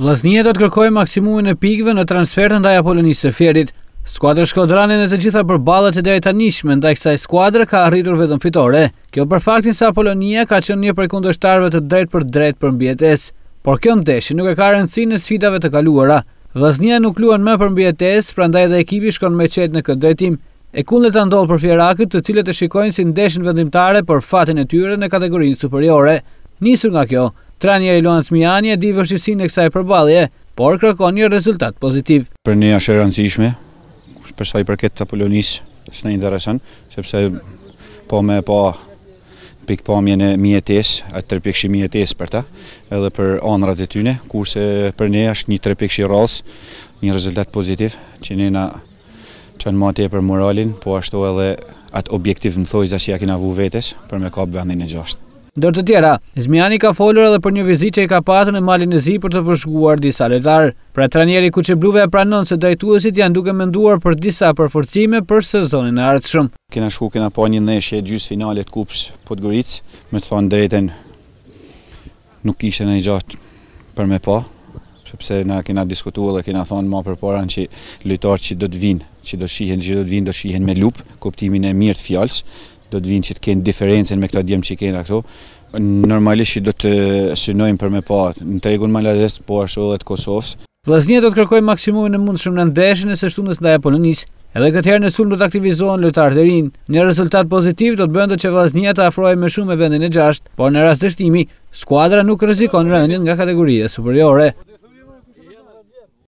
Vllaznia do të kërkojë maksimumin e pikëve në transfert ndaj Apollonisë së Fierit. Skuadra Shkodrane në të gjitha balët e deri tanishme ndaj kësaj skuadre ka arritur vetëm fitore. Kjo për faktin se Apollonia ka qenë një për kundështarve të drejtë për drejtë për mbietesë, por kjo ndeshje nuk e ka rëndësi në sfidave të kaluara. Vllaznia nuk luan më për mbietesë, prandaj dhe ekipi shkon me qetë në këtë drejtim. E kundërta ndodh për Fierakët, të cilët e shikojnë si ndeshjen vendimtare për fatin e tyre në kategorinë superiore. Nisur nga kjo, Trenjeri Luan Smijani e di vështisin e kësaj përbalje, por kërkon një rezultat pozitiv. Për një është e rëndësishme, përsa i përket të polonisë, së në interesën, sepse po me po pa pamje në mjetes, atë tërpikëshi mjetes për ta, edhe për onrat e tyne, kurse për ne është një tërpikëshi rras, një rezultat pozitiv, që ne na qënë mati e për moralin, po ashtu edhe atë objektiv në thojzë që ja kina vu vetes, për me ka bëndin e gjashtë. Ndër të tjera, Zmiani ka folur edhe për një vizit që i ka patë në malin e zi për të përshkuar disa letarë. Pra trenjeri ku që bluve e pranon se dajtuësit janë duke menduar për disa përforcime për sezonin e shumë. Kena shku, kena po një neshe gjysë finalet kups Podgoric, me të thonë drejten nuk ishte në i gjatë për me po, sepse na kena diskutuar dhe kena thonë ma për poran që lëjtarë që do të vinë, që do shihen, që do të vinë, do shihen me lupë, kuptimin e mirë të fjallës, do të vinë që të kenë diferencen me këta djemë që i kenë ato. Normalisht që do të synojmë për me pa, në tregun Maladest, po ashtu dhe të Kosovës. Vlasnia do të kërkojë maksimumin e mundshëm në ndeshjen e së shtunës ndaj Polonisë. Edhe këtë herë në sulm do të aktivizohen lojtarët të rinj. Një rezultat pozitiv do të bëndë që Vlasnia të afrojë më shumë e vendin e 6, por në rast dështimi, skuadra nuk rrezikon rënien nga kategoria superiore.